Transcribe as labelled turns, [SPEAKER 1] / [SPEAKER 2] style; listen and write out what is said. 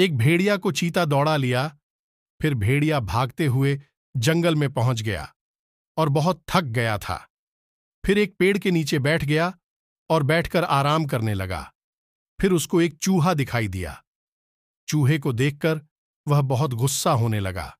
[SPEAKER 1] एक भेड़िया को चीता दौड़ा लिया फिर भेड़िया भागते हुए जंगल में पहुंच गया और बहुत थक गया था फिर एक पेड़ के नीचे बैठ गया और बैठकर आराम करने लगा फिर उसको एक चूहा दिखाई दिया चूहे को देखकर वह बहुत गुस्सा होने लगा